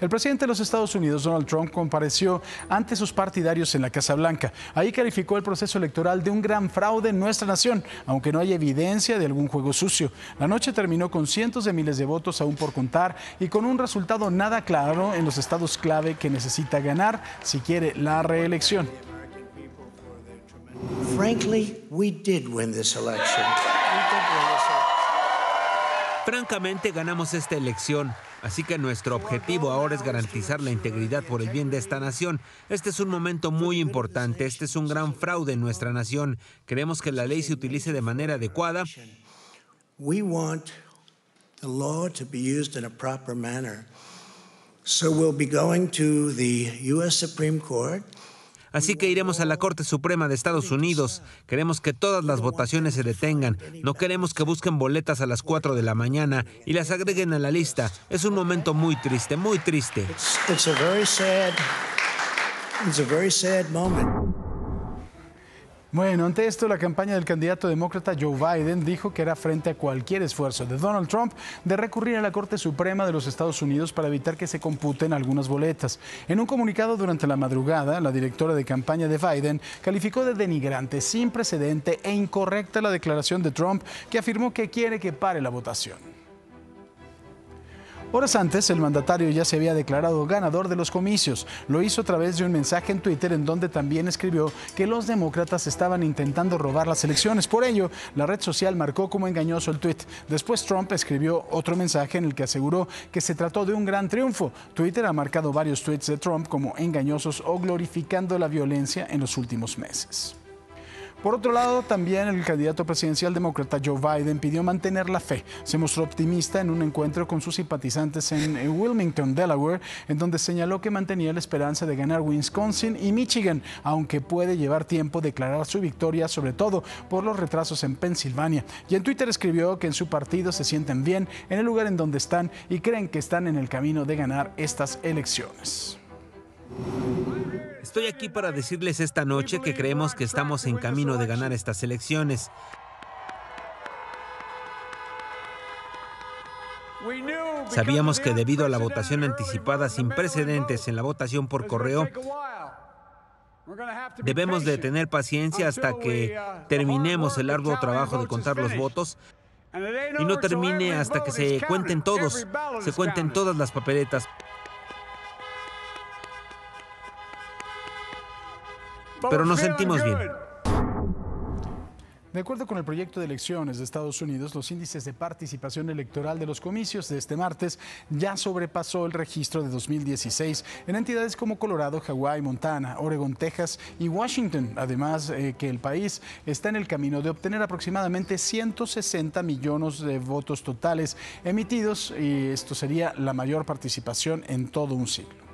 El presidente de los Estados Unidos, Donald Trump, compareció ante sus partidarios en la Casa Blanca. Ahí calificó el proceso electoral de un gran fraude en nuestra nación, aunque no hay evidencia de algún juego sucio. La noche terminó con cientos de miles de votos aún por contar y con un resultado nada claro en los estados clave que necesita ganar si quiere la reelección. Frankly, Francamente ganamos esta elección, así que nuestro objetivo ahora es garantizar la integridad por el bien de esta nación. Este es un momento muy importante, este es un gran fraude en nuestra nación. ¿Creemos que la ley se utilice de manera adecuada. We want the law to be used in a proper manner. So we'll be going to the US Supreme Court. Así que iremos a la Corte Suprema de Estados Unidos. Queremos que todas las votaciones se detengan. No queremos que busquen boletas a las 4 de la mañana y las agreguen a la lista. Es un momento muy triste, muy triste. Bueno, ante esto, la campaña del candidato demócrata Joe Biden dijo que era frente a cualquier esfuerzo de Donald Trump de recurrir a la Corte Suprema de los Estados Unidos para evitar que se computen algunas boletas. En un comunicado durante la madrugada, la directora de campaña de Biden calificó de denigrante, sin precedente e incorrecta la declaración de Trump, que afirmó que quiere que pare la votación. Horas antes, el mandatario ya se había declarado ganador de los comicios. Lo hizo a través de un mensaje en Twitter en donde también escribió que los demócratas estaban intentando robar las elecciones. Por ello, la red social marcó como engañoso el tweet. Después Trump escribió otro mensaje en el que aseguró que se trató de un gran triunfo. Twitter ha marcado varios tweets de Trump como engañosos o glorificando la violencia en los últimos meses. Por otro lado, también el candidato presidencial demócrata Joe Biden pidió mantener la fe. Se mostró optimista en un encuentro con sus simpatizantes en eh, Wilmington, Delaware, en donde señaló que mantenía la esperanza de ganar Wisconsin y Michigan, aunque puede llevar tiempo declarar su victoria, sobre todo por los retrasos en Pensilvania. Y en Twitter escribió que en su partido se sienten bien en el lugar en donde están y creen que están en el camino de ganar estas elecciones. Estoy aquí para decirles esta noche que creemos que estamos en camino de ganar estas elecciones. Sabíamos que debido a la votación anticipada sin precedentes en la votación por correo, debemos de tener paciencia hasta que terminemos el arduo trabajo de contar los votos y no termine hasta que se cuenten todos, se cuenten todas las papeletas. pero nos sentimos bien. De acuerdo con el proyecto de elecciones de Estados Unidos, los índices de participación electoral de los comicios de este martes ya sobrepasó el registro de 2016 en entidades como Colorado, Hawái, Montana, Oregon, Texas y Washington. Además, eh, que el país está en el camino de obtener aproximadamente 160 millones de votos totales emitidos y esto sería la mayor participación en todo un siglo.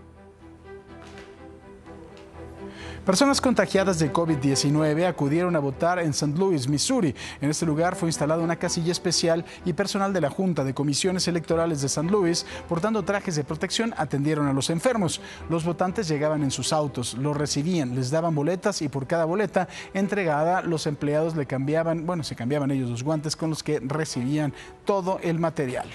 Personas contagiadas de COVID-19 acudieron a votar en St. Louis, Missouri. En este lugar fue instalada una casilla especial y personal de la Junta de Comisiones Electorales de St. Louis, portando trajes de protección, atendieron a los enfermos. Los votantes llegaban en sus autos, los recibían, les daban boletas y por cada boleta entregada los empleados le cambiaban, bueno, se cambiaban ellos los guantes con los que recibían todo el material.